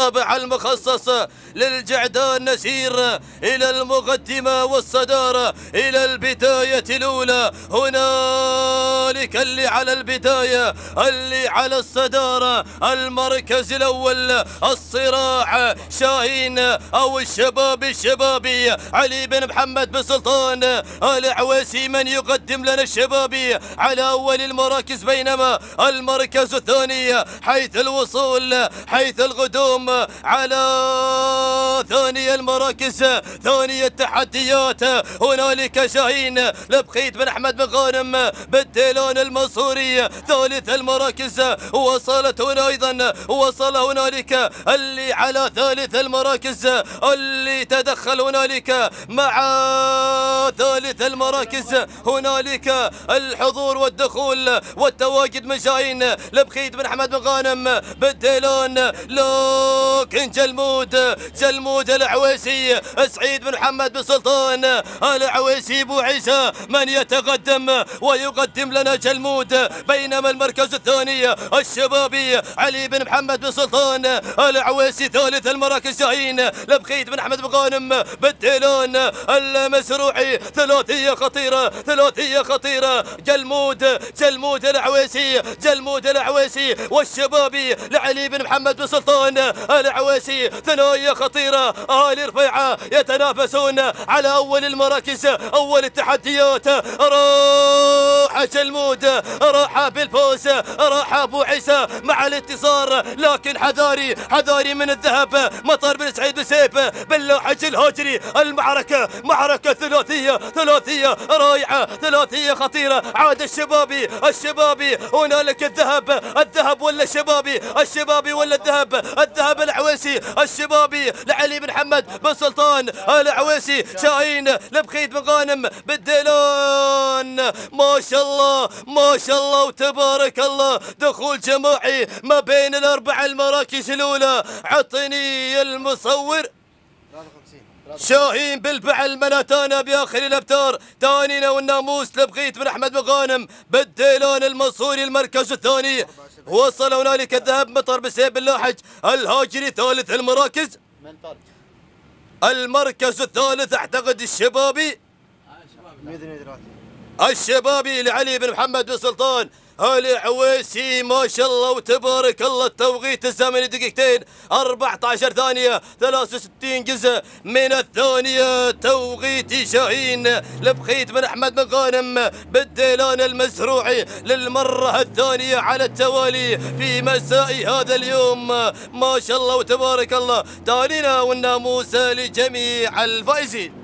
الطابع المخصص للجعدان نسير إلى المقدمة والصدارة إلى البداية الأولى هنا ذلك اللي على البداية اللي على الصدارة المركز الأول الصراع شاهين أو الشباب الشبابي علي بن محمد بن سلطان العواسي من يقدم لنا الشبابي على أول المراكز بينما المركز الثاني حيث الوصول حيث القدوم على ثاني المراكز ثاني التحديات هنالك شاهين لبخيت بن أحمد بن غانم بالديلان المصورية ثالث المراكز وصلت هنا ايضا وصل هنالك اللي على ثالث المراكز اللي تدخل هنالك مع ثالث المراكز هنالك الحضور والدخول والتواجد من جايين لبخيت بن احمد بن غانم بالديلان لكن جلمود جلمود العويسي سعيد بن محمد بن سلطان العويسي بو عيسى من يتقدم ويقدم لنا جلمود جلمود بينما المركز الثاني الشبابي علي بن محمد بن سلطان العويسي ثالث المراكز شاهين لبخيت بن احمد بن غانم بالديلان المزروعي ثلاثيه خطيره ثلاثيه خطيره جلمود جلمود العويسي جلمود العويسي والشبابي لعلي بن محمد بن سلطان العويسي ثنائيه خطيره اهالي رفيعه يتنافسون على اول المراكز اول التحديات راح جلمود الوداد راح بالفوز راح ابو عيسى مع الانتصار لكن حذاري حذاري من الذهب مطر بن سعيد بسيف اللوحة الهجري المعركة معركة ثلاثية ثلاثية رائعة ثلاثية خطيرة عاد الشبابي الشبابي هنالك الذهب الذهب ولا الشبابي الشبابي ولا الذهب الذهب العويسي الشبابي لعلي بن حمد بن سلطان العويسي شاهين لبخيت بن غانم بالديلان ما شاء الله ما شاء الله وتبارك الله دخول جماعي ما بين الاربع المراكز الأولى عطني المصور شاهين بالفعل منتانا باخر الابتار تانينا والناموس لبغيت من احمد مغانم بالديلان المنصوري المركز الثاني وصل هنالك الذهب مطر بسيب اللاحج الهاجري ثالث المراكز من المركز الثالث اعتقد الشبابي آه، الشبابي لعلي بن محمد بن سلطان عويسي ما شاء الله وتبارك الله التوقيت الزمني دقيقتين 14 ثانية 63 جزء من الثانية توقيت شاهين لبخيت بن أحمد بن غانم بالديلان المزروعي للمرة الثانية على التوالي في مساء هذا اليوم ما شاء الله وتبارك الله تالينا والناموس لجميع الفائزين